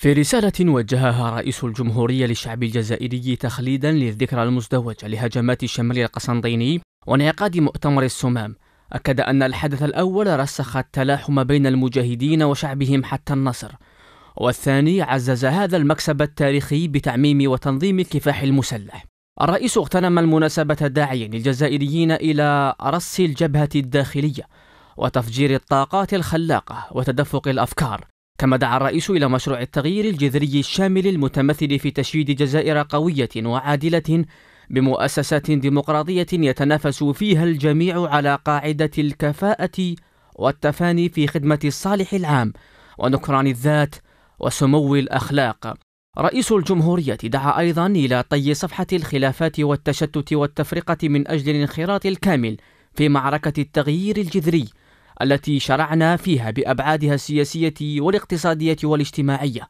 في رسالة وجهها رئيس الجمهورية للشعب الجزائري تخليدا للذكرى المزدوجة لهجمات الشمال القسنطيني وانعقاد مؤتمر السمام أكد أن الحدث الأول رسخ التلاحم بين المجاهدين وشعبهم حتى النصر والثاني عزز هذا المكسب التاريخي بتعميم وتنظيم الكفاح المسلح الرئيس اغتنم المناسبة داعيا للجزائريين إلى رص الجبهة الداخلية وتفجير الطاقات الخلاقة وتدفق الأفكار كما دعا الرئيس إلى مشروع التغيير الجذري الشامل المتمثل في تشييد جزائر قوية وعادلة بمؤسسات ديمقراطية يتنافس فيها الجميع على قاعدة الكفاءة والتفاني في خدمة الصالح العام ونكران الذات وسمو الأخلاق رئيس الجمهورية دعا أيضا إلى طي صفحة الخلافات والتشتت والتفرقة من أجل الانخراط الكامل في معركة التغيير الجذري التي شرعنا فيها بأبعادها السياسية والاقتصادية والاجتماعية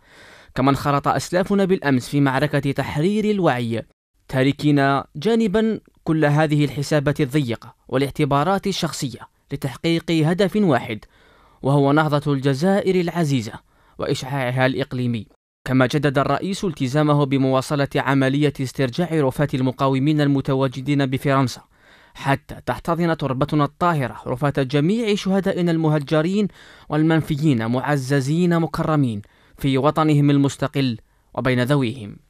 كما انخرط أسلافنا بالأمس في معركة تحرير الوعي تاركين جانبا كل هذه الحسابات الضيقة والاعتبارات الشخصية لتحقيق هدف واحد وهو نهضة الجزائر العزيزة وإشعاعها الإقليمي كما جدد الرئيس التزامه بمواصلة عملية استرجاع رفات المقاومين المتواجدين بفرنسا حتى تحتضن تربتنا الطاهرة رفاة جميع شهدائنا المهجرين والمنفيين معززين مكرمين في وطنهم المستقل وبين ذويهم